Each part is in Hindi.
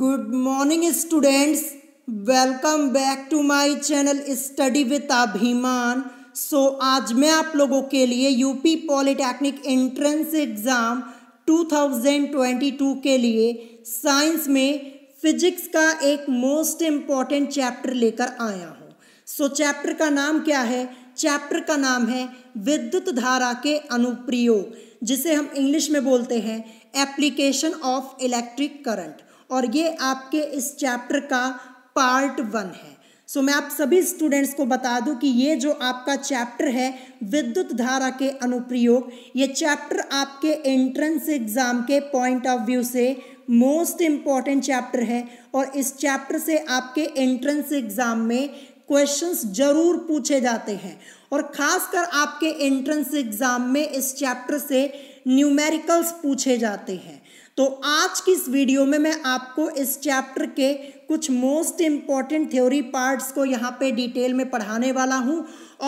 Good morning students welcome back to my channel study with Abhiman so आज मैं आप लोगों के लिए यूपी पॉलिटेक्निक एंट्रेंस एग्ज़ाम 2022 के लिए साइंस में फिजिक्स का एक मोस्ट इम्पॉर्टेंट चैप्टर लेकर आया हूँ सो so, चैप्टर का नाम क्या है चैप्टर का नाम है विद्युत धारा के अनुप्रयोग जिसे हम इंग्लिश में बोलते हैं एप्लीकेशन ऑफ इलेक्ट्रिक करंट और ये आपके इस चैप्टर का पार्ट वन है सो so, मैं आप सभी स्टूडेंट्स को बता दूं कि ये जो आपका चैप्टर है विद्युत धारा के अनुप्रयोग ये चैप्टर आपके एंट्रेंस एग्ज़ाम के पॉइंट ऑफ व्यू से मोस्ट इम्पॉर्टेंट चैप्टर है और इस चैप्टर से आपके एंट्रेंस एग्ज़ाम में क्वेश्चंस जरूर पूछे जाते हैं और ख़ासकर आपके एंट्रेंस एग्ज़ाम में इस चैप्टर से न्यूमेरिकल्स पूछे जाते हैं तो आज की इस वीडियो में मैं आपको इस चैप्टर के कुछ मोस्ट इम्पॉर्टेंट थ्योरी पार्ट्स को यहाँ पे डिटेल में पढ़ाने वाला हूँ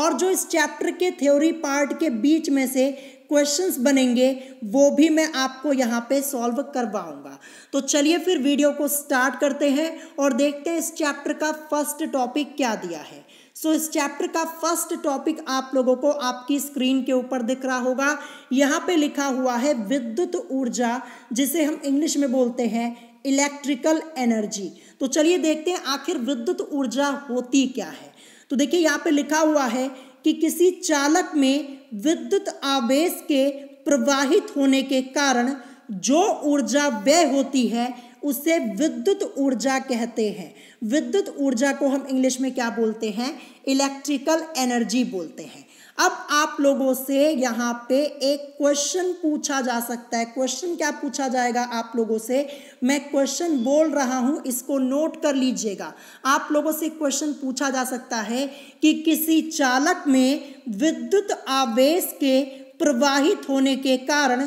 और जो इस चैप्टर के थ्योरी पार्ट के बीच में से क्वेश्चंस बनेंगे वो भी मैं आपको यहाँ पे सॉल्व करवाऊंगा तो चलिए फिर वीडियो को स्टार्ट करते हैं और देखते हैं इस चैप्टर का फर्स्ट टॉपिक क्या दिया है सो इस चैप्टर का फर्स्ट टॉपिक आप लोगों को आपकी स्क्रीन के ऊपर दिख रहा होगा यहाँ पे लिखा हुआ है विद्युत ऊर्जा जिसे हम इंग्लिश में बोलते हैं इलेक्ट्रिकल एनर्जी तो चलिए देखते हैं आखिर विद्युत ऊर्जा होती क्या है तो देखिए यहाँ पे लिखा हुआ है कि किसी चालक में विद्युत आवेश के प्रवाहित होने के कारण जो ऊर्जा व्यय होती है उसे विद्युत ऊर्जा कहते हैं विद्युत ऊर्जा को हम इंग्लिश में क्या बोलते हैं इलेक्ट्रिकल एनर्जी बोलते हैं अब आप लोगों से यहाँ पे एक क्वेश्चन पूछा जा सकता है क्वेश्चन क्या पूछा जाएगा आप लोगों से मैं क्वेश्चन बोल रहा हूँ इसको नोट कर लीजिएगा आप लोगों से क्वेश्चन पूछा जा सकता है कि किसी चालक में विद्युत आवेश के प्रवाहित होने के कारण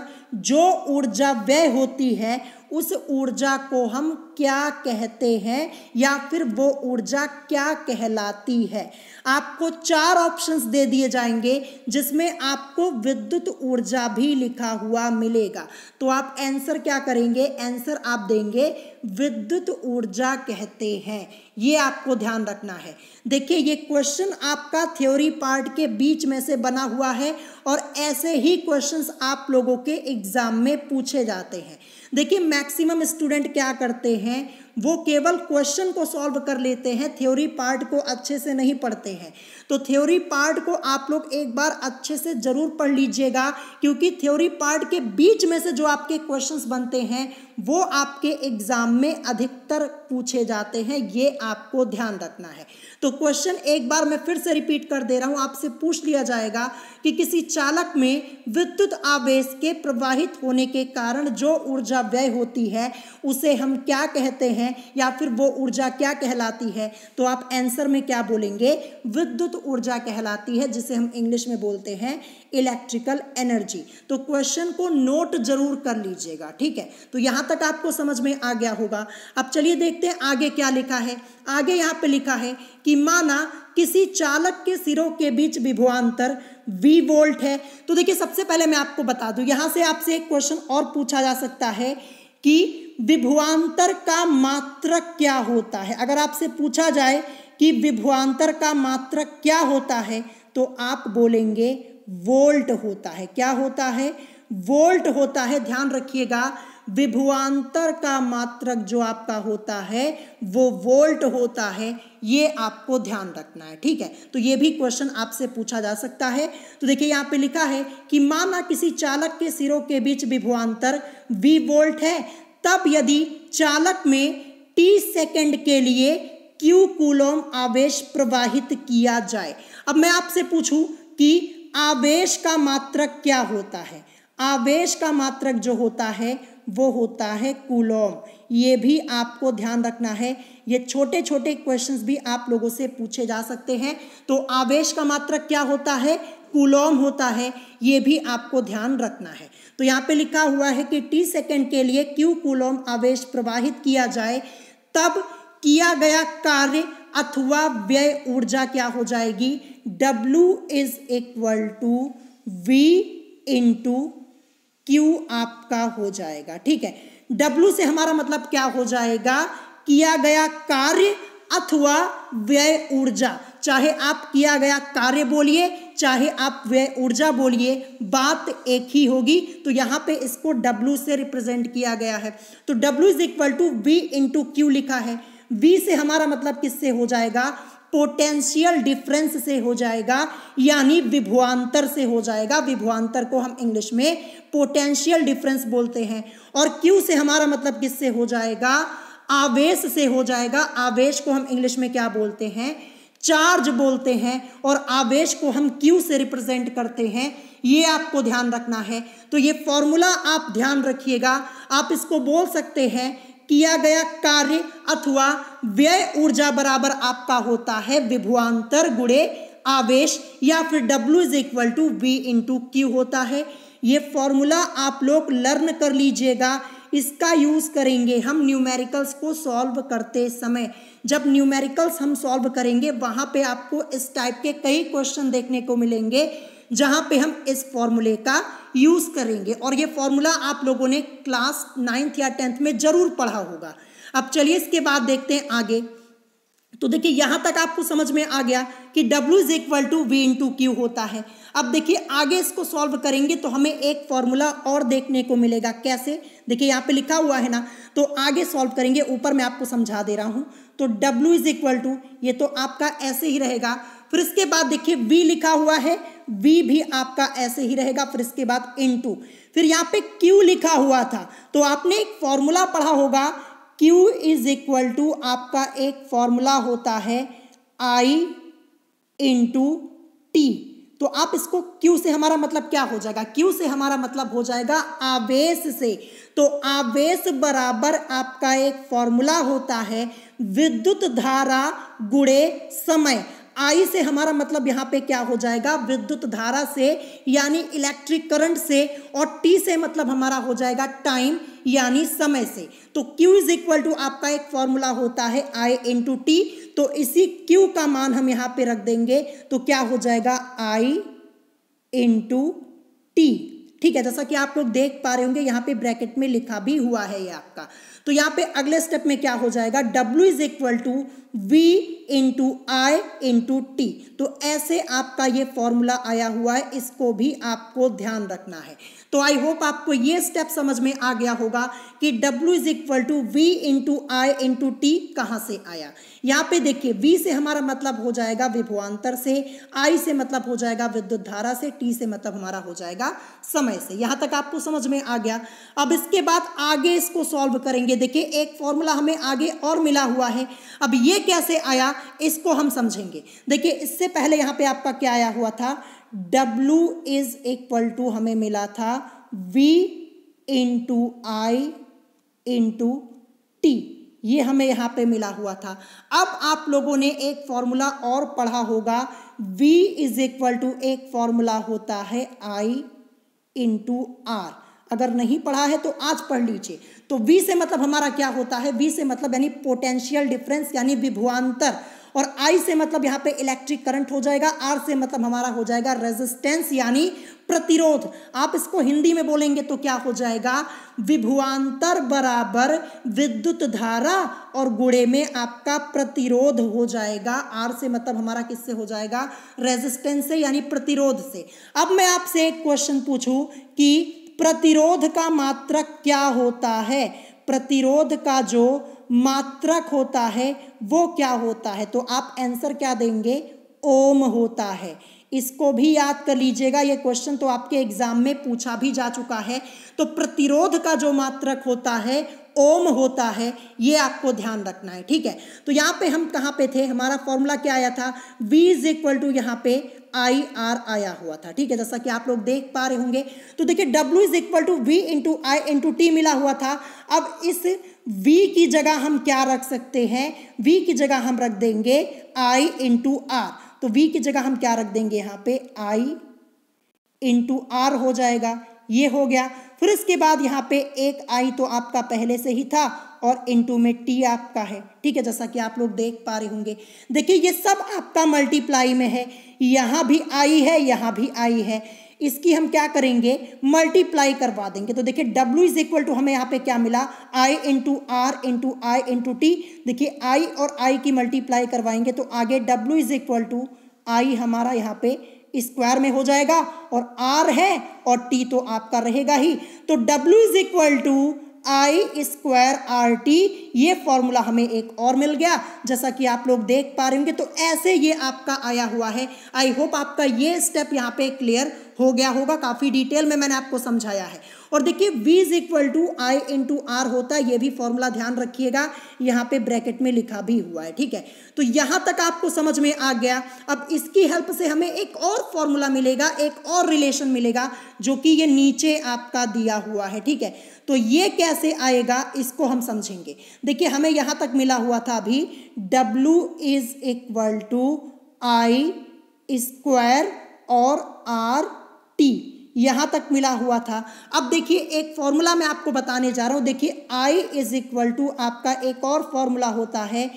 जो ऊर्जा व्यय होती है उस ऊर्जा को हम क्या कहते हैं या फिर वो ऊर्जा क्या कहलाती है आपको चार ऑप्शंस दे दिए जाएंगे जिसमें आपको विद्युत ऊर्जा भी लिखा हुआ मिलेगा तो आप आंसर क्या करेंगे आंसर आप देंगे विद्युत ऊर्जा कहते हैं ये आपको ध्यान रखना है देखिए ये क्वेश्चन आपका थ्योरी पार्ट के बीच में से बना हुआ है और ऐसे ही क्वेश्चंस आप लोगों के एग्ज़ाम में पूछे जाते हैं देखिए मैक्सिमम स्टूडेंट क्या करते हैं ¿Vale? वो केवल क्वेश्चन को सॉल्व कर लेते हैं थ्योरी पार्ट को अच्छे से नहीं पढ़ते हैं तो थ्योरी पार्ट को आप लोग एक बार अच्छे से ज़रूर पढ़ लीजिएगा क्योंकि थ्योरी पार्ट के बीच में से जो आपके क्वेश्चंस बनते हैं वो आपके एग्ज़ाम में अधिकतर पूछे जाते हैं ये आपको ध्यान रखना है तो क्वेश्चन एक बार मैं फिर से रिपीट कर दे रहा हूँ आपसे पूछ लिया जाएगा कि किसी चालक में विद्युत आवेश के प्रवाहित होने के कारण जो ऊर्जा व्यय होती है उसे हम क्या कहते हैं हैं या फिर वो ऊर्जा क्या कहलाती है तो आप आंसर में क्या बोलेंगे विद्युत ऊर्जा कहलाती है जिसे हम इंग्लिश में बोलते हैं इलेक्ट्रिकल एनर्जी तो क्वेश्चन को नोट जरूर कर लीजिएगा ठीक है तो यहाँ तक आपको समझ में आ गया होगा अब चलिए देखते हैं आगे क्या लिखा है आगे यहाँ पर लिखा है कि माना किसी चालक के सिरों के बीच विभवांतर वी वोल्ट है तो देखिए सबसे पहले मैं आपको बता दूं यहां से आपसे एक क्वेश्चन और पूछा जा सकता है कि विभुआंतर का मात्रक क्या होता है अगर आपसे पूछा जाए कि विभुआंतर का मात्रक क्या होता है तो आप बोलेंगे वोल्ट होता है क्या होता है वोल्ट होता है ध्यान रखिएगा विभुआंतर का मात्रक जो आपका होता है वो वोल्ट होता है ये आपको ध्यान रखना है ठीक है तो ये भी क्वेश्चन आपसे पूछा जा सकता है तो देखिए यहाँ पे लिखा है कि माना किसी चालक के सिरों के बीच विभुआंतर वी वोल्ट है तब यदि चालक में टी सेकंड के लिए क्यू कूलोम आवेश प्रवाहित किया जाए अब मैं आपसे पूछूं कि आवेश का मात्रक क्या होता है आवेश का मात्रक जो होता है वो होता है कूलोम ये भी आपको ध्यान रखना है ये छोटे छोटे क्वेश्चंस भी आप लोगों से पूछे जा सकते हैं तो आवेश का मात्रक क्या होता है कुलोम होता है ये भी आपको ध्यान रखना है तो यहाँ पे लिखा हुआ है कि टी सेकेंड के लिए क्यू कुलोम आवेश प्रवाहित किया जाए तब किया गया कार्य अथवा व्यय ऊर्जा क्या हो जाएगी W is equal to V into Q आपका हो जाएगा ठीक है W से हमारा मतलब क्या हो जाएगा किया गया कार्य अथवा व्यय ऊर्जा चाहे आप किया गया कार्य बोलिए चाहे आप वे ऊर्जा बोलिए बात एक ही होगी तो यहाँ पे इसको W से रिप्रेजेंट किया गया है तो W is equal to in into Q लिखा है V से हमारा मतलब किससे हो जाएगा पोटेंशियल डिफरेंस से हो जाएगा यानी विभुआंतर से हो जाएगा विभुआंतर को हम इंग्लिश में पोटेंशियल डिफरेंस बोलते हैं और क्यू से हमारा मतलब किससे हो जाएगा आवेश से हो जाएगा आवेश को हम इंग्लिश में क्या बोलते हैं चार्ज बोलते हैं और आवेश को हम क्यू से रिप्रेजेंट करते हैं ये आपको ध्यान रखना है तो ये फॉर्मूला आप ध्यान रखिएगा आप इसको बोल सकते हैं किया गया कार्य अथवा व्यय ऊर्जा बराबर आपका होता है विभुआंतर गुड़े आवेश या फिर W is equal to V into Q होता है ये फॉर्मूला आप लोग लर्न कर लीजिएगा इसका यूज़ करेंगे हम न्यूमेरिकल्स को सॉल्व करते समय जब न्यूमेरिकल्स हम सॉल्व करेंगे वहाँ पे आपको इस टाइप के कई क्वेश्चन देखने को मिलेंगे जहाँ पे हम इस फॉर्मूले का यूज़ करेंगे और ये फॉर्मूला आप लोगों ने क्लास नाइन्थ या टेंथ में ज़रूर पढ़ा होगा अब चलिए इसके बाद देखते हैं आगे तो देखिए यहां तक आपको समझ में आ गया कि W is equal to V into Q होता है अब देखिए आगे इसको सॉल्व करेंगे तो हमें एक फॉर्मूला और देखने को मिलेगा कैसे देखिए यहाँ पे लिखा हुआ है ना तो आगे सॉल्व करेंगे ऊपर मैं आपको समझा दे रहा हूँ तो W इज इक्वल टू ये तो आपका ऐसे ही रहेगा फिर इसके बाद देखिए V लिखा हुआ है V भी आपका ऐसे ही रहेगा फिर इसके बाद इन टू फिर यहाँ पे Q लिखा हुआ था तो आपने एक फॉर्मूला पढ़ा होगा Q इज इक्वल टू आपका एक फॉर्मूला होता है I टू टी तो आप इसको Q से हमारा मतलब क्या हो जाएगा Q से हमारा मतलब हो जाएगा आवेश से तो आवेश बराबर आपका एक फॉर्मूला होता है विद्युत धारा गुड़े समय आई से हमारा मतलब यहाँ पे क्या हो जाएगा विद्युत धारा से यानी इलेक्ट्रिक करंट से और टी से मतलब हमारा हो जाएगा टाइम यानी समय से तो क्यू इज इक्वल टू आपका एक फॉर्मूला होता है आई इन टू टी तो इसी क्यू का मान हम यहाँ पे रख देंगे तो क्या हो जाएगा इन इंटू टी ठीक है जैसा कि आप लोग देख पा रहे होंगे यहाँ पे ब्रैकेट में लिखा भी हुआ है ये आपका तो यहाँ पे अगले स्टेप में क्या हो जाएगा W is equal to v into I into T तो ऐसे आपका ये फॉर्मूला आया हुआ है इसको भी आपको ध्यान रखना है तो आई होप आपको ये स्टेप समझ में आ गया होगा कि W is equal to V into I into T कहाँ से आया यहाँ पे देखिए V से हमारा मतलब हो जाएगा विभुआंतर से I से मतलब हो जाएगा विद्युत धारा से T से मतलब हमारा हो जाएगा समय से यहाँ तक आपको समझ में आ गया अब इसके बाद आगे इसको सॉल्व करेंगे देखिए एक फॉर्मूला हमें आगे और मिला हुआ है अब ये कैसे आया इसको हम समझेंगे देखिए इससे पहले यहाँ पे आपका क्या आया हुआ था W इज इक्वल टू हमें मिला था V into I into T ये हमें यहाँ पे मिला हुआ था अब आप लोगों ने एक फॉर्मूला और पढ़ा होगा V इज इक्वल टू एक फॉर्मूला होता है I इंटू आर अगर नहीं पढ़ा है तो आज पढ़ लीजिए तो वी से मतलब हमारा क्या होता है वी से मतलब यानी पोटेंशियल डिफरेंस यानी विभुआंतर और आई से मतलब यहाँ पे इलेक्ट्रिक करंट हो जाएगा आर से मतलब हमारा हो जाएगा रेजिस्टेंस यानी प्रतिरोध आप इसको हिंदी में बोलेंगे तो क्या हो जाएगा विभुआंतर बराबर विद्युत धारा और गुड़े में आपका प्रतिरोध हो जाएगा आर से मतलब हमारा किससे हो जाएगा रेजिस्टेंस से यानी प्रतिरोध से अब मैं आपसे एक क्वेश्चन पूछूं कि प्रतिरोध का मात्रक क्या होता है प्रतिरोध का जो मात्रक होता है वो क्या होता है तो आप आंसर क्या देंगे ओम होता है इसको भी याद कर लीजिएगा ये क्वेश्चन तो आपके एग्जाम में पूछा भी जा चुका है तो प्रतिरोध का जो मात्रक होता है ओम होता है ये आपको ध्यान रखना है ठीक है तो यहाँ पे हम कहाँ पे थे हमारा फॉर्मूला क्या आया था वी इज इक्वल टू यहाँ पे आई आर आया हुआ था ठीक है जैसा कि आप लोग देख पा रहे होंगे तो देखिए W is equal to V into I into T मिला हुआ था अब इस v की जगह हम क्या रख सकते हैं v की जगह हम रख देंगे i इंटू आर तो v की जगह हम क्या रख देंगे यहां पे i इंटू आर हो जाएगा ये हो गया फिर उसके बाद यहाँ पे एक आई तो आपका पहले से ही था और इनटू में टी आपका है ठीक है जैसा कि आप लोग देख पा रहे होंगे देखिए ये सब आपका मल्टीप्लाई में है यहाँ भी आई है यहाँ भी आई है इसकी हम क्या करेंगे मल्टीप्लाई करवा देंगे तो देखिए डब्ल्यू इज इक्वल टू हमें यहाँ पे क्या मिला I into R into I into T देखिए आई और आई की मल्टीप्लाई करवाएंगे तो आगे W is equal to I हमारा यहाँ पे स्क्वायर में हो जाएगा और आर है और टी तो आपका रहेगा ही तो W is equal to I square R T ये फॉर्मूला हमें एक और मिल गया जैसा कि आप लोग देख पा रहे होंगे तो ऐसे ये आपका आया हुआ है आई होप आपका ये स्टेप यहाँ पे क्लियर हो गया होगा काफ़ी डिटेल में मैंने आपको समझाया है और देखिए v is equal to I into R होता है ये भी फॉर्मूला ध्यान रखिएगा यहाँ पे ब्रैकेट में लिखा भी हुआ है ठीक है तो यहाँ तक आपको समझ में आ गया अब इसकी हेल्प से हमें एक और फॉर्मूला मिलेगा एक और रिलेशन मिलेगा जो कि ये नीचे आपका दिया हुआ है ठीक है तो ये कैसे आएगा इसको हम समझेंगे देखिए हमें यहाँ तक मिला हुआ था अभी W is equal to I square और आर टी यहाँ तक मिला हुआ था अब देखिए एक फॉर्मूला मैं आपको बताने जा रहा हूँ देखिए आई इज इक्वल टू आपका एक और फॉर्मूला होता है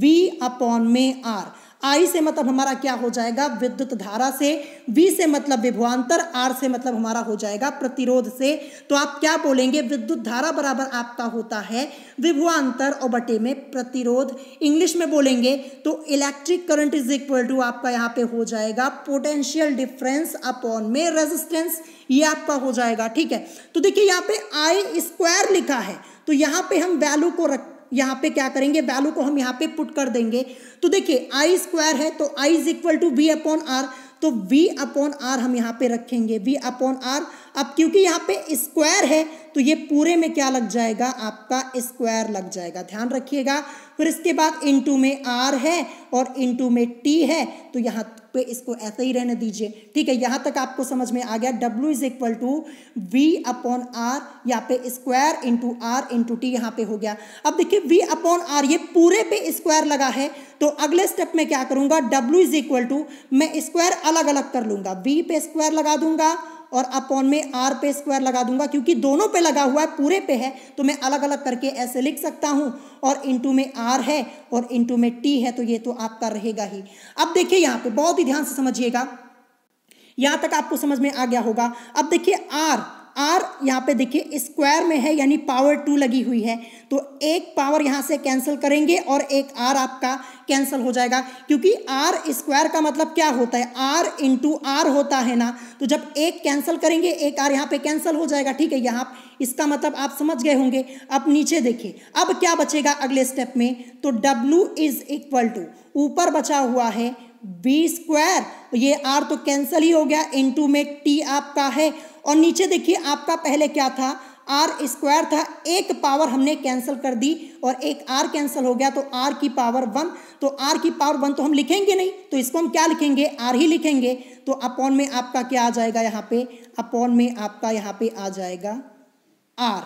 वी अपॉन में आर आई से मतलब हमारा क्या हो जाएगा विद्युत धारा से वी से मतलब विभवान्तर आर से मतलब हमारा हो जाएगा प्रतिरोध से तो आप क्या बोलेंगे विद्युत धारा बराबर आपका होता है विभवान्तर और बटे में प्रतिरोध इंग्लिश में बोलेंगे तो electric current is equal to आपका यहाँ पे हो जाएगा पोटेंशियल डिफरेंस अपॉन में रेजिस्टेंस ये आपका हो जाएगा ठीक है तो देखिए यहाँ पे आई स्क्वायर लिखा है तो यहाँ पे हम वैल्यू को रख यहाँ पे क्या करेंगे वैल्यू को हम यहाँ पे पुट कर देंगे तो देखिए आई स्क्वायर है तो I is equal to V upon R तो वी अपॉन आर हम यहाँ पे रखेंगे वी अपॉन आर अब क्योंकि यहाँ पे स्क्वायर है तो ये पूरे में क्या लग जाएगा आपका स्क्वायर लग जाएगा ध्यान रखिएगा फिर इसके बाद इंटू में आर है और इंटू में टी है तो यहाँ तो इसको ऐसे ही रहने दीजिए ठीक है यहां तक आपको समझ में आ गया W is equal to V upon R यहाँ पे square into R into T यहाँ पे हो गया अब देखिए V अपॉन आर ये पूरे पे स्क्वायर लगा है तो अगले स्टेप में क्या करूंगा W इज इक्वल टू मैं स्क्वायर अलग अलग कर लूंगा V पे स्क्वायर लगा दूंगा और अपॉन में आर पे स्क्वायर लगा दूंगा क्योंकि दोनों पे लगा हुआ है पूरे पे है तो मैं अलग अलग करके ऐसे लिख सकता हूँ और इंटू में आर है और इंटू में टी है तो ये तो आपका रहेगा ही अब देखिए यहाँ पे बहुत ही ध्यान से समझिएगा यहाँ तक आपको समझ में आ गया होगा अब देखिए आर आर यहाँ पे देखिए स्क्वायर में है यानी पावर टू लगी हुई है तो एक पावर यहाँ से कैंसिल करेंगे और एक आर आपका कैंसिल हो जाएगा क्योंकि आर स्क्वायर का मतलब क्या होता है आर इंटू आर होता है ना तो जब एक कैंसिल करेंगे एक आर यहाँ पे कैंसिल हो जाएगा ठीक है यहाँ इसका मतलब आप समझ गए होंगे अब नीचे देखिए अब क्या बचेगा अगले स्टेप में तो डब्लू इज इक्वल टू ऊपर बचा हुआ है बी स्क्वायर तो ये आर तो कैंसिल ही हो गया इन टू में टी आपका है और नीचे देखिए आपका पहले क्या था आर स्क्वायर था एक पावर हमने कैंसिल कर दी और एक आर कैंसिल हो गया तो आर की पावर वन तो आर की पावर वन तो हम लिखेंगे नहीं तो इसको हम क्या लिखेंगे आर ही लिखेंगे तो अपॉन में आपका क्या आ जाएगा यहाँ पे अपॉन में आपका यहाँ पे आ जाएगा आर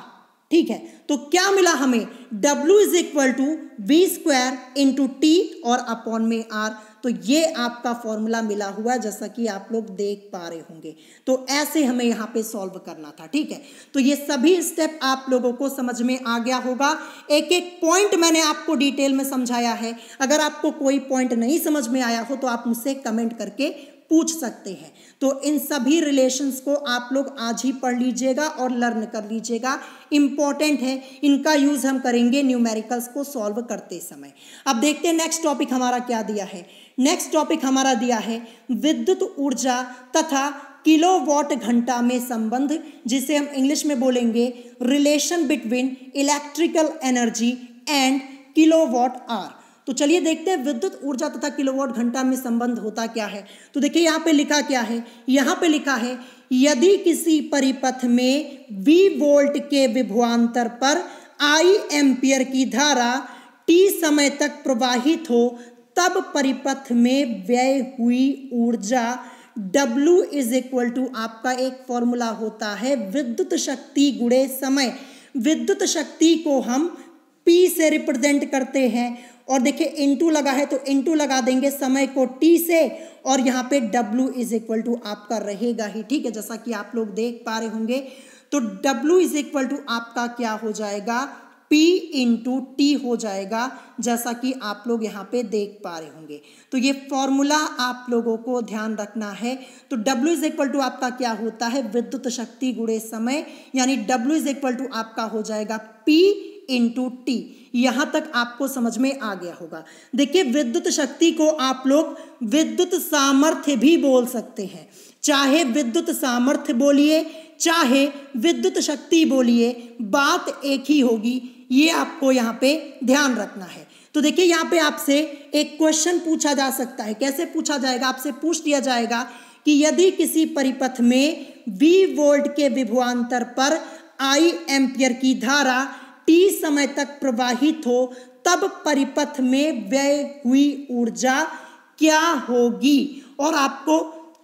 ठीक है तो क्या मिला हमें W is equal to V square into T और अपॉन में R तो ये आपका फॉर्मूला मिला हुआ जैसा कि आप लोग देख पा रहे होंगे तो ऐसे हमें यहाँ पे सॉल्व करना था ठीक है तो ये सभी स्टेप आप लोगों को समझ में आ गया होगा एक एक पॉइंट मैंने आपको डिटेल में समझाया है अगर आपको कोई पॉइंट नहीं समझ में आया हो तो आप मुझसे कमेंट करके पूछ सकते हैं तो इन सभी रिलेशंस को आप लोग आज ही पढ़ लीजिएगा और लर्न कर लीजिएगा इंपॉर्टेंट है इनका यूज़ हम करेंगे न्यूमेरिकल्स को सॉल्व करते समय अब देखते हैं नेक्स्ट टॉपिक हमारा क्या दिया है नेक्स्ट टॉपिक हमारा दिया है विद्युत ऊर्जा तथा किलोवाट घंटा में संबंध जिसे हम इंग्लिश में बोलेंगे relation between electrical energy and kilowatt hour तो चलिए देखते हैं विद्युत ऊर्जा तथा किलोवाट घंटा में संबंध होता क्या है तो देखिए यहाँ पे लिखा क्या है यहाँ पे लिखा है यदि किसी परिपथ में वी वोल्ट के विभवांतर पर आई एम्पियर की धारा टी समय तक प्रवाहित हो तब परिपथ में व्यय हुई ऊर्जा W इज इक्वल टू आपका एक फॉर्मूला होता है विद्युत शक्ति गुणे समय विद्युत शक्ति को हम पी से रिप्रेजेंट करते हैं और देखिए इनटू लगा है तो इनटू लगा देंगे समय को टी से और यहाँ पे डब्ल्यू इज इक्वल टू आपका रहेगा ही ठीक है जैसा कि आप लोग देख पा रहे होंगे तो डब्ल्यू इज इक्वल टू आपका क्या हो जाएगा पी इंटू टी हो जाएगा जैसा कि आप लोग यहाँ पे देख पा रहे होंगे तो ये फॉर्मूला आप लोगों को ध्यान रखना है तो W इज इक्वल टू आपका क्या होता है विद्युत शक्ति गुड़े समय यानी W इज इक्वल टू आपका हो जाएगा P इंटू टी यहां तक आपको समझ में आ गया होगा देखिए विद्युत शक्ति को आप लोग विद्युत सामर्थ्य भी बोल सकते हैं चाहे विद्युत सामर्थ्य बोलिए चाहे विद्युत शक्ति बोलिए बात एक ही होगी ये आपको यहाँ पे ध्यान रखना है तो देखिए यहाँ पे आपसे एक क्वेश्चन पूछा जा सकता है कैसे पूछा जाएगा आपसे पूछ लिया जाएगा कि यदि किसी परिपथ में बी वोल्ट के विभुआंतर पर आई एम्पियर की धारा टी समय तक प्रवाहित हो तब परिपथ में व्यय हुई ऊर्जा क्या होगी और आपको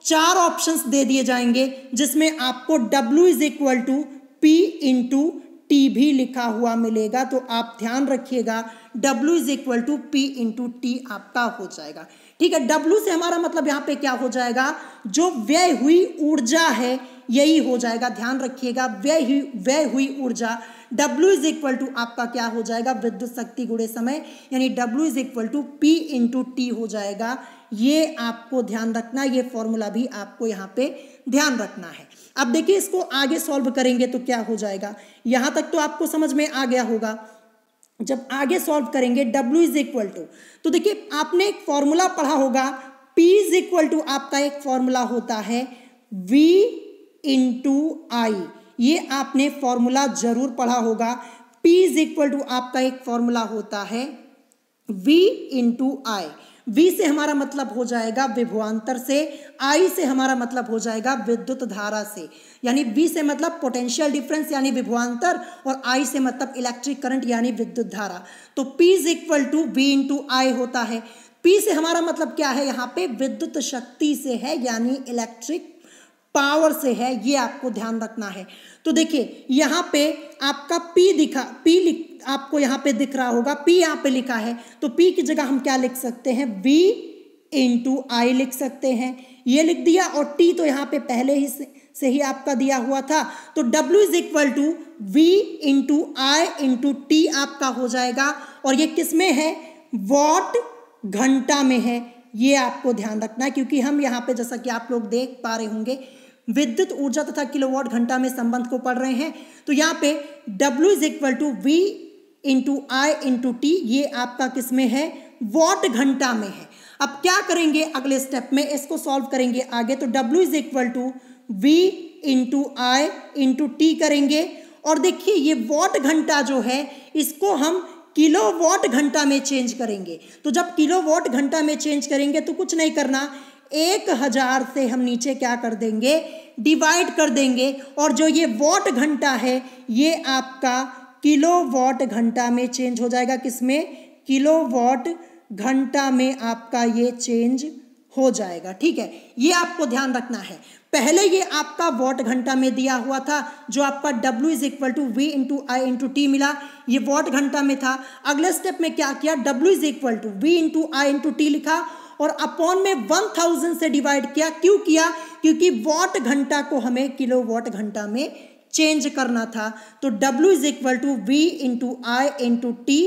चार ऑप्शंस दे दिए जाएंगे जिसमें आपको W is equal to P into T भी लिखा हुआ मिलेगा तो आप ध्यान रखिएगा W is equal to P into T आपका हो जाएगा ठीक है W से हमारा मतलब यहाँ पे क्या हो जाएगा जो व्यय हुई ऊर्जा है यही हो जाएगा ध्यान रखिएगा व्यय हुई व्यय हुई ऊर्जा W इज इक्वल टू आपका क्या हो जाएगा विद्युत शक्ति गुड़े समय यानी W is equal to P into T हो जाएगा ये आपको ध्यान रखना ये फॉर्मूला भी आपको यहाँ पे ध्यान रखना है अब देखिए इसको आगे सॉल्व करेंगे तो क्या हो जाएगा यहाँ तक तो आपको समझ में आ गया होगा जब आगे सॉल्व करेंगे W इज इक्वल टू तो देखिए आपने एक फॉर्मूला पढ़ा होगा P इज इक्वल टू आपका एक फॉर्मूला होता है V इंटू आई ये आपने फॉर्मूला जरूर पढ़ा होगा P इज इक्वल टू आपका एक फॉर्मूला होता है V इंटू आई वी से हमारा मतलब हो जाएगा विभवान्तर से आई से हमारा मतलब हो जाएगा विद्युत धारा से यानी V से मतलब पोटेंशियल डिफरेंस यानी विभवान्तर और आई से मतलब इलेक्ट्रिक करंट यानी विद्युत धारा तो P is equal to V into I होता है पी से हमारा मतलब क्या है यहाँ पे विद्युत शक्ति से है यानी इलेक्ट्रिक पावर से है ये आपको ध्यान रखना है तो देखिए यहाँ पे आपका पी दिखा पी लिख आपको यहाँ पे दिख रहा होगा पी यहाँ पे लिखा है तो पी की जगह हम क्या लिख सकते हैं वी इंटू आई लिख सकते हैं ये लिख दिया और टी तो यहाँ पे पहले ही से, से ही आपका दिया हुआ था तो W is equal to V into I into T आपका हो जाएगा और ये किस में है वॉट घंटा में है ये आपको ध्यान रखना है क्योंकि हम यहाँ पे जैसा कि आप लोग देख पा रहे होंगे विद्युत ऊर्जा तथा किलोवाट घंटा में संबंध को पढ़ रहे हैं तो यहाँ पे W is equal to V into I into T ये आपका किस में है वॉट घंटा में है अब क्या करेंगे अगले स्टेप में इसको सॉल्व करेंगे आगे तो W is equal to V into I into T करेंगे और देखिए ये वॉट घंटा जो है इसको हम किलो वॉट घंटा में चेंज करेंगे तो जब किलो वॉट घंटा में चेंज करेंगे तो कुछ नहीं करना एक हज़ार से हम नीचे क्या कर देंगे डिवाइड कर देंगे और जो ये वॉट घंटा है ये आपका किलो वॉट घंटा में चेंज हो जाएगा किसमें किलो वॉट घंटा में आपका ये चेंज हो जाएगा ठीक है ये आपको ध्यान रखना है पहले ये आपका वॉट घंटा में दिया हुआ था जो आपका W is equal to V into I into T मिला ये वॉट घंटा में था अगले स्टेप में क्या किया W is equal to V into I into T लिखा और अपॉन में वन थाउजेंड से डिवाइड किया क्यों किया क्योंकि वॉट घंटा को हमें किलो वॉट घंटा में चेंज करना था तो W is equal to V into I into T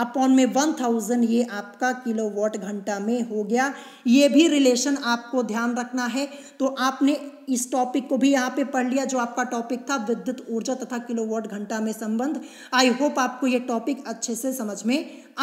upon में वन थाउजेंड ये आपका किलो वॉट घंटा में हो गया ये भी रिलेशन आपको ध्यान रखना है तो आपने इस टॉपिक को भी यहाँ पे पढ़ लिया जो आपका टॉपिक था विद्युत ऊर्जा तथा किलोवाट घंटा में संबंध आई होप आपको ये टॉपिक अच्छे से समझ में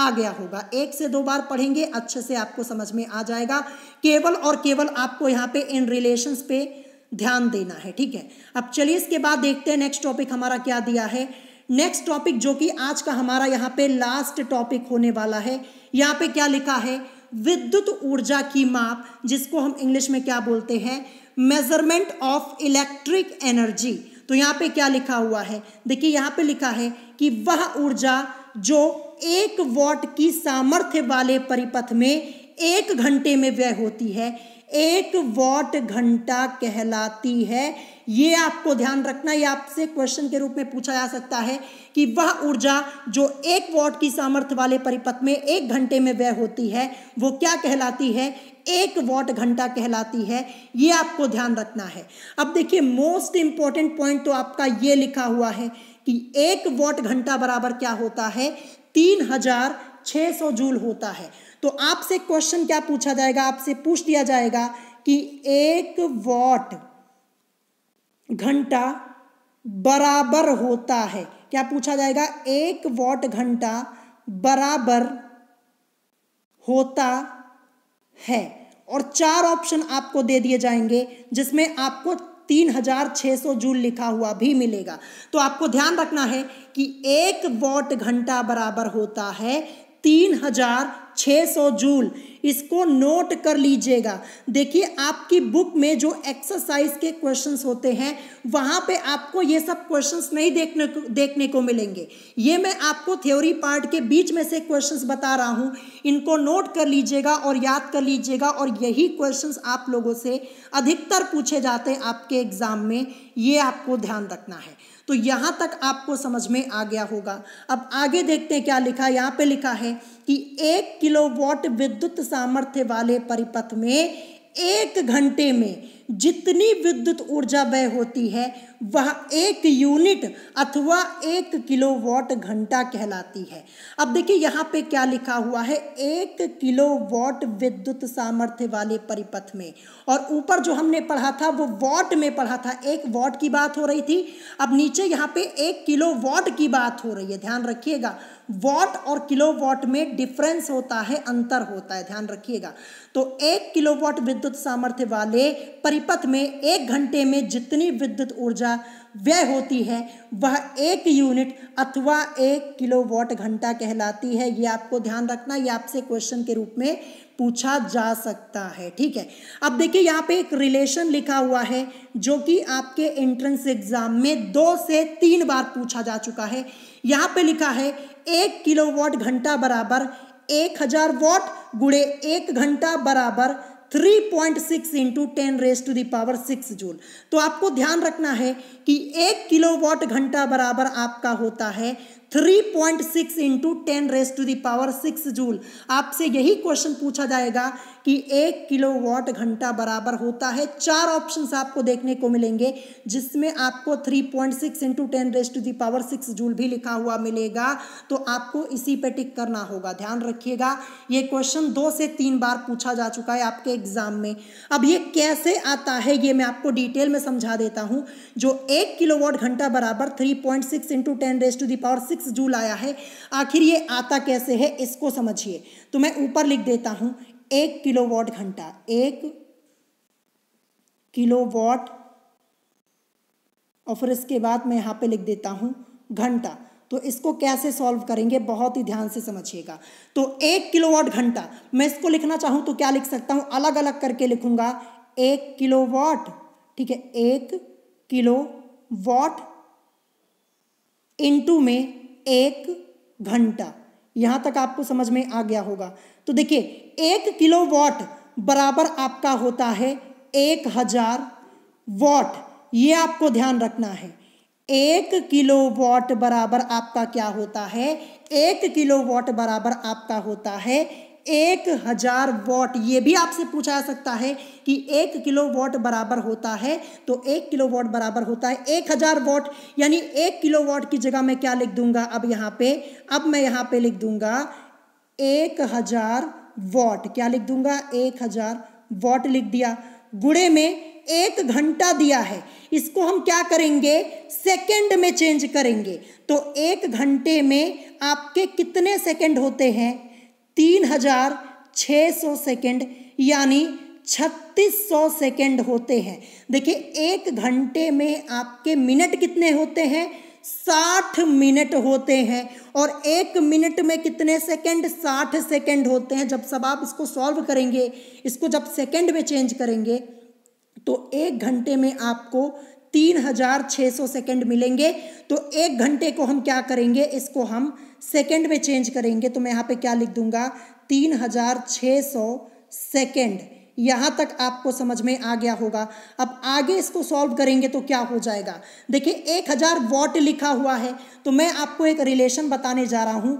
आ गया होगा एक से दो बार पढ़ेंगे अच्छे से आपको समझ में आ जाएगा केवल और केवल आपको यहाँ पे इन रिलेशन पे ध्यान देना है ठीक है अब चलिए इसके बाद देखते हैं नेक्स्ट टॉपिक हमारा क्या दिया है नेक्स्ट टॉपिक जो कि आज का हमारा यहाँ पे लास्ट टॉपिक होने वाला है यहाँ पे क्या लिखा है विद्युत ऊर्जा की माप जिसको हम इंग्लिश में क्या बोलते हैं मेजरमेंट ऑफ इलेक्ट्रिक एनर्जी तो यहाँ पे क्या लिखा हुआ है देखिए यहाँ पे लिखा है कि वह ऊर्जा जो एक वॉट की सामर्थ्य वाले परिपथ में एक घंटे में व्यय होती है एक वॉट घंटा कहलाती है ये आपको ध्यान रखना यह आपसे क्वेश्चन के रूप में पूछा जा सकता है कि वह ऊर्जा जो एक वॉट की सामर्थ्य वाले परिपथ में एक घंटे में व्यय होती है वो क्या कहलाती है एक वॉट घंटा कहलाती है ये आपको ध्यान रखना है अब देखिए मोस्ट इंपॉर्टेंट पॉइंट तो आपका ये लिखा हुआ है कि एक वॉट घंटा बराबर क्या होता है तीन हजार छः सौ जूल होता है तो आपसे क्वेश्चन क्या पूछा जाएगा आपसे पूछ दिया जाएगा कि एक वॉट घंटा बराबर होता है क्या पूछा जाएगा एक वॉट घंटा बराबर होता है और चार ऑप्शन आपको दे दिए जाएंगे जिसमें आपको तीन हजार छः सौ जूल लिखा हुआ भी मिलेगा तो आपको ध्यान रखना है कि एक वॉट घंटा बराबर होता है तीन हजार छः सौ जूल इसको नोट कर लीजिएगा देखिए आपकी बुक में जो एक्सरसाइज के क्वेश्चंस होते हैं वहाँ पे आपको ये सब क्वेश्चंस नहीं देखने को देखने को मिलेंगे ये मैं आपको थ्योरी पार्ट के बीच में से क्वेश्चंस बता रहा हूँ इनको नोट कर लीजिएगा और याद कर लीजिएगा और यही क्वेश्चंस आप लोगों से अधिकतर पूछे जाते हैं आपके एग्ज़ाम में ये आपको ध्यान रखना है तो यहाँ तक आपको समझ में आ गया होगा अब आगे देखते हैं क्या लिखा यहाँ पे लिखा है कि एक किलोवाट विद्युत सामर्थ्य वाले परिपथ में एक घंटे में जितनी विद्युत ऊर्जा व्यय होती है वह एक यूनिट अथवा एक किलोवाट घंटा कहलाती है अब देखिए यहाँ पे क्या लिखा हुआ है एक किलोवाट विद्युत सामर्थ्य वाले परिपथ में और ऊपर जो हमने पढ़ा था वो वॉट में पढ़ा था एक वॉट की बात हो रही थी अब नीचे यहाँ पे एक किलो वॉट की बात हो रही है ध्यान रखिएगा वॉट और किलो वॉट में डिफरेंस होता है अंतर होता है ध्यान रखिएगा तो एक किलो विद्युत सामर्थ्य वाले परिपथ में एक घंटे में जितनी विद्युत ऊर्जा ऊर्जा व्यय होती है वह एक यूनिट अथवा एक किलोवाट घंटा कहलाती है ये आपको ध्यान रखना ये आपसे क्वेश्चन के रूप में पूछा जा सकता है ठीक है अब देखिए यहाँ पे एक रिलेशन लिखा हुआ है जो कि आपके एंट्रेंस एग्जाम में दो से तीन बार पूछा जा चुका है यहाँ पे लिखा है एक किलोवाट घंटा बराबर एक हजार वॉट गुड़े एक घंटा बराबर three point six into ten raise to the power six joule तो आपको ध्यान रखना है कि एक किलोवाट घंटा बराबर आपका होता है three point six into ten raise to the power six joule आपसे यही क्वेश्चन पूछा जाएगा कि एक किलो वॉट घंटा बराबर होता है चार ऑप्शंस आपको देखने को मिलेंगे जिसमें आपको three point six into ten raise to the power six joule भी लिखा हुआ मिलेगा तो आपको इसी पे टिक करना होगा ध्यान रखिएगा ये क्वेश्चन दो से तीन बार पूछा जा चुका है आपके एग्जाम में अब ये कैसे आता है ये मैं आपको डिटेल में समझा देता हूँ जो एक वॉट घंटा बराबर three point six into ten raise to the power six six joule आया है आखिर ये आता कैसे है इसको समझिए तो मैं ऊपर लिख देता हूँ एक किलो घंटा एक किलो और फिर इसके बाद मैं यहाँ पे लिख देता हूँ घंटा तो इसको कैसे सॉल्व करेंगे बहुत ही ध्यान से समझिएगा तो एक किलोवाट घंटा मैं इसको लिखना चाहूँ तो क्या लिख सकता हूँ अलग अलग करके लिखूंगा एक किलोवाट ठीक है एक किलो वॉट इंटू में एक घंटा यहां तक आपको समझ में आ गया होगा तो देखिए एक किलो वॉट बराबर आपका होता है एक हजार वॉट ये आपको ध्यान रखना है एक किलो वॉट बराबर आपका क्या होता है एक किलो वॉट बराबर आपका होता है एक हजार वॉट ये भी आपसे पूछा जा सकता है कि एक किलो वॉट बराबर होता है तो एक किलो वॉट बराबर होता है एक हजार वॉट यानी एक किलो वॉट की जगह मैं क्या लिख दूंगा अब यहाँ पे अब मैं यहाँ पे लिख दूंगा एक हजार वॉट क्या लिख दूंगा एक हजार वॉट लिख दिया गुड़े में एक घंटा दिया है इसको हम क्या करेंगे सेकेंड में चेंज करेंगे तो एक घंटे में आपके कितने सेकेंड होते हैं तीन हजार छः सौ सेकेंड यानी छत्तीस सौ सेकेंड होते हैं देखिए एक घंटे में आपके मिनट कितने होते हैं साठ मिनट होते हैं और एक मिनट में कितने सेकेंड साठ सेकेंड होते हैं जब सब आप इसको सॉल्व करेंगे इसको जब सेकेंड में चेंज करेंगे तो एक घंटे में आपको तीन हजार छः सौ सेकेंड मिलेंगे तो एक घंटे को हम क्या करेंगे इसको हम सेकेंड में चेंज करेंगे तो मैं यहाँ पे क्या लिख दूंगा तीन हजार छः सौ सेकेंड यहाँ तक आपको समझ में आ गया होगा अब आगे इसको सॉल्व करेंगे तो क्या हो जाएगा देखिए एक हज़ार वॉट लिखा हुआ है तो मैं आपको एक रिलेशन बताने जा रहा हूँ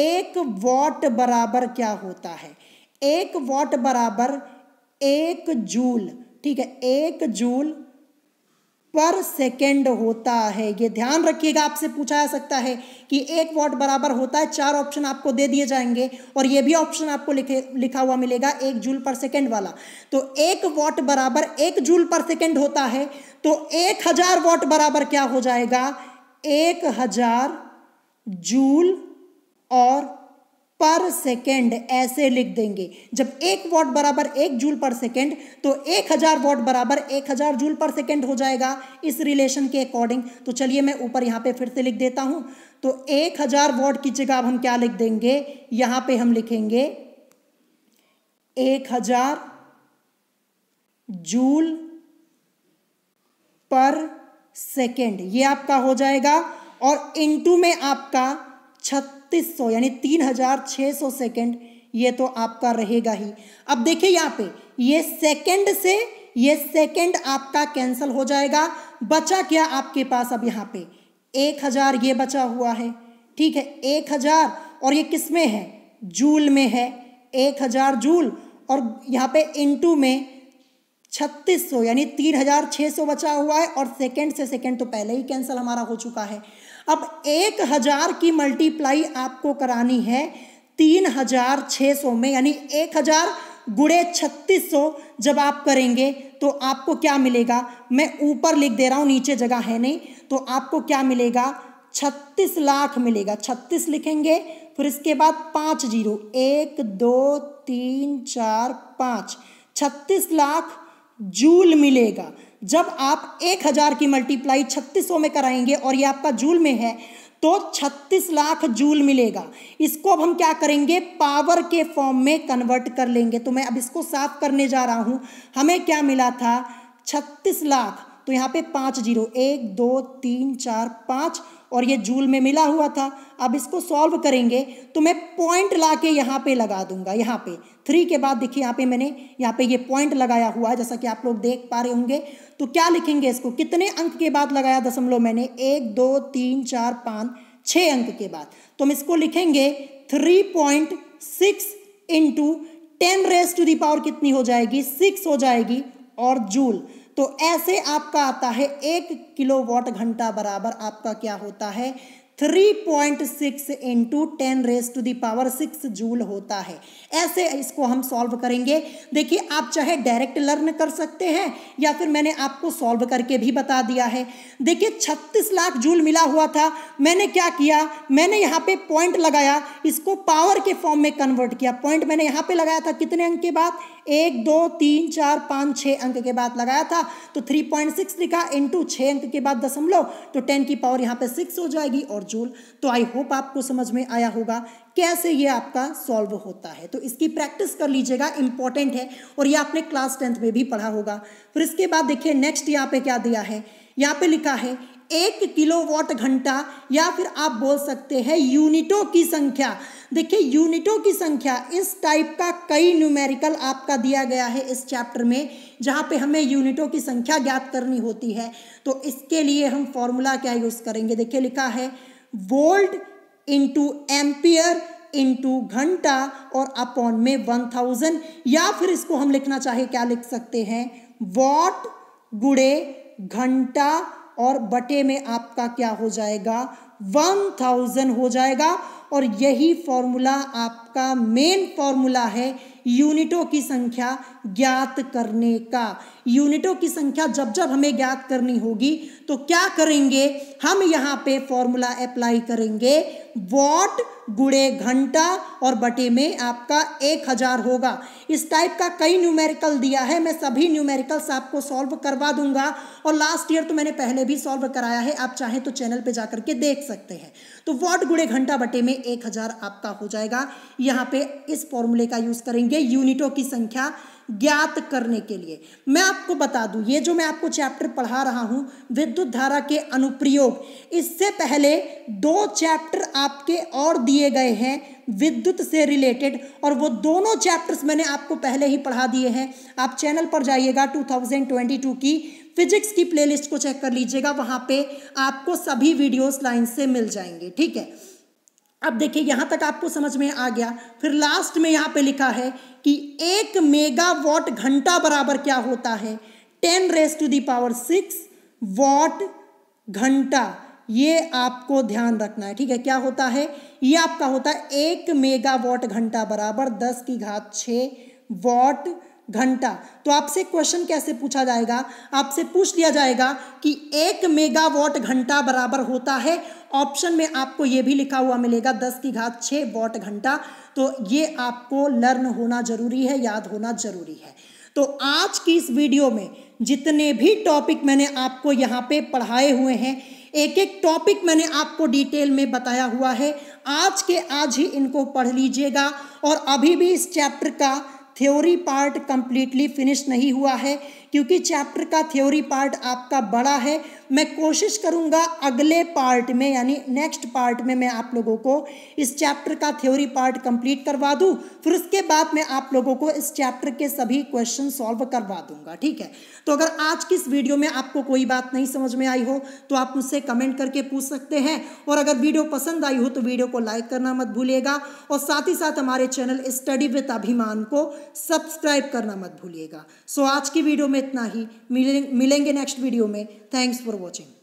एक वॉट बराबर क्या होता है एक वॉट बराबर एक जूल ठीक है एक जूल पर सेकेंड होता है ये ध्यान रखिएगा आपसे पूछा जा सकता है कि एक वॉट बराबर होता है चार ऑप्शन आपको दे दिए जाएंगे और ये भी ऑप्शन आपको लिखे लिखा हुआ मिलेगा एक जूल पर सेकेंड वाला तो एक वॉट बराबर एक जूल पर सेकेंड होता है तो एक हजार वॉट बराबर क्या हो जाएगा एक हजार जूल और पर सेकेंड ऐसे लिख देंगे जब एक वॉट बराबर एक जूल पर सेकेंड तो एक हजार वॉट बराबर एक हजार जूल पर सेकेंड हो जाएगा इस रिलेशन के अकॉर्डिंग तो चलिए मैं ऊपर यहाँ पे फिर से लिख देता हूँ तो एक हजार वॉट की जगह अब हम क्या लिख देंगे यहाँ पे हम लिखेंगे एक हजार जूल पर सेकेंड ये आपका हो जाएगा और इंटू में आपका छत्तीस छत्तीस सौ यानी तीन हजार छः सौ सेकेंड ये तो आपका रहेगा ही अब देखिए यहाँ पे ये सेकेंड से ये सेकेंड आपका कैंसिल हो जाएगा बचा क्या आपके पास अब यहाँ पे एक हजार ये बचा हुआ है ठीक है एक हजार और ये किस में है जूल में है एक हजार जूल और यहाँ पे इंटू में छत्तीस सौ यानी तीन हजार छः सौ बचा हुआ है और सेकेंड से सेकेंड तो पहले ही कैंसिल हमारा हो चुका है अब एक हज़ार की मल्टीप्लाई आपको करानी है तीन हज़ार छः सौ में यानी एक हज़ार गुड़े छत्तीस सौ जब आप करेंगे तो आपको क्या मिलेगा मैं ऊपर लिख दे रहा हूँ नीचे जगह है नहीं तो आपको क्या मिलेगा छत्तीस लाख मिलेगा छत्तीस लिखेंगे फिर इसके बाद पाँच जीरो एक दो तीन चार पाँच छत्तीस लाख जूल मिलेगा जब आप एक हज़ार की मल्टीप्लाई छत्तीसों में कराएंगे और ये आपका जूल में है तो 36 लाख जूल मिलेगा इसको अब हम क्या करेंगे पावर के फॉर्म में कन्वर्ट कर लेंगे तो मैं अब इसको साफ करने जा रहा हूं हमें क्या मिला था 36 लाख तो यहाँ पे पाँच जीरो एक दो तीन चार पाँच और ये जूल में मिला हुआ था अब इसको सॉल्व करेंगे तो मैं पॉइंट ला के यहाँ पे लगा दूंगा यहाँ पे थ्री के बाद देखिए यहाँ पे मैंने यहाँ पे ये पॉइंट लगाया हुआ है जैसा कि आप लोग देख पा रहे होंगे तो क्या लिखेंगे इसको कितने अंक के बाद लगाया दशमलव मैंने एक दो तीन चार पाँच छः अंक के बाद तो हम इसको लिखेंगे three point six into ten raise to the power कितनी हो जाएगी सिक्स हो जाएगी और जूल तो ऐसे आपका आता है एक किलोवाट घंटा बराबर आपका क्या होता है three point six into ten raise to the power six joule होता है ऐसे इसको हम सॉल्व करेंगे देखिए आप चाहे डायरेक्ट लर्न कर सकते हैं या फिर मैंने आपको सॉल्व करके भी बता दिया है देखिए छत्तीस लाख जूल मिला हुआ था मैंने क्या किया मैंने यहाँ पे पॉइंट लगाया इसको पावर के फॉर्म में कन्वर्ट किया पॉइंट मैंने यहाँ पे लगाया था कितने अंक के बाद एक दो तीन चार पाँच छः अंक के बाद लगाया था तो थ्री पॉइंट सिक्स लिखा इंटू छः अंक के बाद दशमलव तो टेन की पावर यहाँ पे सिक्स हो जाएगी और मॉड्यूल तो आई होप आपको समझ में आया होगा कैसे ये आपका सॉल्व होता है तो इसकी प्रैक्टिस कर लीजिएगा इंपॉर्टेंट है और ये आपने क्लास टेंथ में भी पढ़ा होगा फिर इसके बाद देखिए नेक्स्ट यहाँ पे क्या दिया है यहाँ पे लिखा है एक किलोवाट घंटा या फिर आप बोल सकते हैं यूनिटों की संख्या देखिए यूनिटों की संख्या इस टाइप का कई न्यूमेरिकल आपका दिया गया है इस चैप्टर में जहाँ पे हमें यूनिटों की संख्या ज्ञात करनी होती है तो इसके लिए हम फॉर्मूला क्या यूज़ करेंगे देखिए लिखा है वोल्ट इंटू एम्पियर इंटू घंटा और अपॉन में वन थाउजेंड या फिर इसको हम लिखना चाहे क्या लिख सकते हैं वॉट गुड़े घंटा और बटे में आपका क्या हो जाएगा वन थाउजेंड हो जाएगा और यही फॉर्मूला आपका मेन फॉर्मूला है यूनिटों की संख्या ज्ञात करने का यूनिटों की संख्या जब जब हमें ज्ञात करनी होगी तो क्या करेंगे हम यहाँ पे फॉर्मूला अप्लाई करेंगे वॉट गुड़े घंटा और बटे में आपका एक हज़ार होगा इस टाइप का कई न्यूमेरिकल दिया है मैं सभी न्यूमेरिकल्स आपको सॉल्व करवा दूंगा और लास्ट ईयर तो मैंने पहले भी सॉल्व कराया है आप चाहें तो चैनल पे जाकर के देख सकते हैं तो वॉट गुड़े घंटा बटे में एक हज़ार आपका हो जाएगा यहाँ पे इस फॉर्मूले का यूज़ करेंगे यूनिटों की संख्या ज्ञात करने के लिए मैं आपको बता दूं ये जो मैं आपको चैप्टर पढ़ा रहा हूं विद्युत धारा के अनुप्रयोग इससे पहले दो चैप्टर आपके और दिए गए हैं विद्युत से रिलेटेड और वो दोनों चैप्टर्स मैंने आपको पहले ही पढ़ा दिए हैं आप चैनल पर जाइएगा 2022 की फिजिक्स की प्लेलिस्ट को चेक कर लीजिएगा वहाँ पे आपको सभी वीडियोस लाइन से मिल जाएंगे ठीक है अब देखिए यहाँ तक आपको समझ में आ गया फिर लास्ट में यहाँ पे लिखा है कि एक मेगावाट घंटा बराबर क्या होता है ten raise to the power six watt घंटा ये आपको ध्यान रखना है ठीक है क्या होता है ये आपका होता है एक मेगावाट घंटा बराबर दस की घात छः वॉट घंटा तो आपसे क्वेश्चन कैसे पूछा जाएगा आपसे पूछ लिया जाएगा कि एक मेगावाट घंटा बराबर होता है ऑप्शन में आपको ये भी लिखा हुआ मिलेगा दस की घात छः वॉट घंटा तो ये आपको लर्न होना जरूरी है याद होना जरूरी है तो आज की इस वीडियो में जितने भी टॉपिक मैंने आपको यहाँ पे पढ़ाए हुए हैं एक एक टॉपिक मैंने आपको डिटेल में बताया हुआ है आज के आज ही इनको पढ़ लीजिएगा और अभी भी इस चैप्टर का थ्योरी पार्ट कंप्लीटली फिनिश नहीं हुआ है क्योंकि चैप्टर का थ्योरी पार्ट आपका बड़ा है मैं कोशिश करूंगा अगले पार्ट में यानी नेक्स्ट पार्ट में मैं आप लोगों को इस चैप्टर का थ्योरी पार्ट कंप्लीट करवा दूं फिर उसके बाद मैं आप लोगों को इस चैप्टर के सभी क्वेश्चन सॉल्व करवा दूंगा ठीक है तो अगर आज की इस वीडियो में आपको कोई बात नहीं समझ में आई हो तो आप मुझसे कमेंट करके पूछ सकते हैं और अगर वीडियो पसंद आई हो तो वीडियो को लाइक करना मत भूलिएगा और साथ ही साथ हमारे चैनल स्टडी विद अभिमान को सब्सक्राइब करना मत भूलिएगा सो आज की वीडियो में इतना ही मिलेंगे नेक्स्ट वीडियो में थैंक्स फॉर वॉचिंग